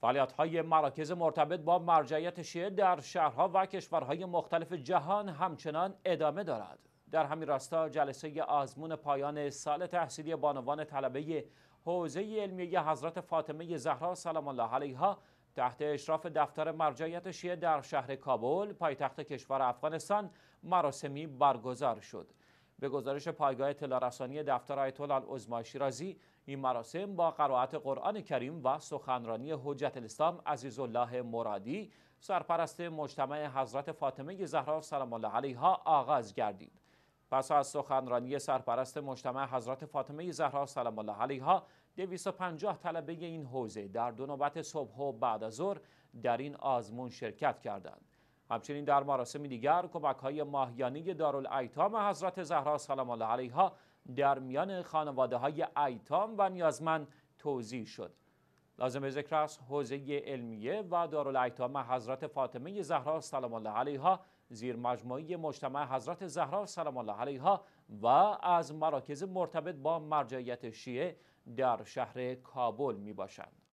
فعالیت های مراکز مرتبط با مرجعیت شیعه در شهرها و کشورهای مختلف جهان همچنان ادامه دارد. در همین راستا جلسه آزمون پایان سال تحصیلی بانوان طلبه حوزه علمیه حضرت فاطمه زهرا سلام الله علیها تحت اشراف دفتر مرجعیت شیعه در شهر کابل پایتخت کشور افغانستان مراسمی برگزار شد. به گزارش پایگاه اطلاع دفتر آیت الله شیرازی این مراسم با قرائت قرآن کریم و سخنرانی حجت الاسلام عزیز الله مرادی سرپرست مجتمع حضرت فاطمه زهرا سلام الله علیها آغاز گردید پس از سخنرانی سرپرست مجتمع حضرت فاطمه زهرا سلام الله علیها 250 طلبه این حوزه در دو نوبت صبح و بعد از ظهر در این آزمون شرکت کردند همچنین در مراسم دیگر کمک های ماهیانی دارالایتام حضرت زهرا سلام الله علیها در میان خانواده های ایتام و نیازمند توضیح شد لازم ذکر است حوزه علمیه و دارالایتام حضرت فاطمه زهرا سلام الله علیها زیر مجموعی مجتمع حضرت زهرا سلام الله علیها و از مراکز مرتبط با مرجعیت شیعه در شهر کابل می باشند.